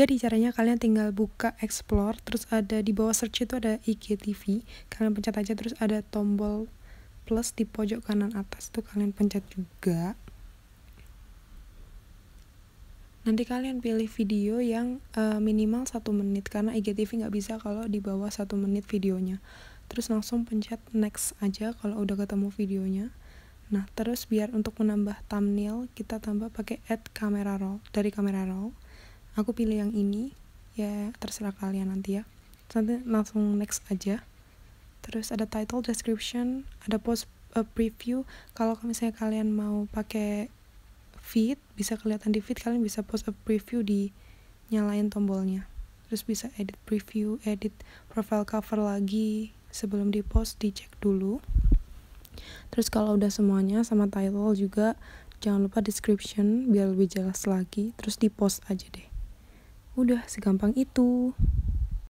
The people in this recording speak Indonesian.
Jadi caranya kalian tinggal buka explore, terus ada di bawah search itu ada IGTV. Kalian pencet aja terus ada tombol plus di pojok kanan atas tuh kalian pencet juga. Nanti kalian pilih video yang uh, minimal satu menit karena IGTV nggak bisa kalau di bawah satu menit videonya. Terus langsung pencet next aja kalau udah ketemu videonya. Nah, terus biar untuk menambah thumbnail, kita tambah pakai add camera roll dari camera roll aku pilih yang ini ya terserah kalian nanti ya nanti langsung next aja terus ada title description ada post uh, preview kalau misalnya kalian mau pakai feed bisa kelihatan di feed kalian bisa post a preview di nyalain tombolnya terus bisa edit preview edit profile cover lagi sebelum di post dicek dulu terus kalau udah semuanya sama title juga jangan lupa description biar lebih jelas lagi terus di post aja deh Udah segampang itu.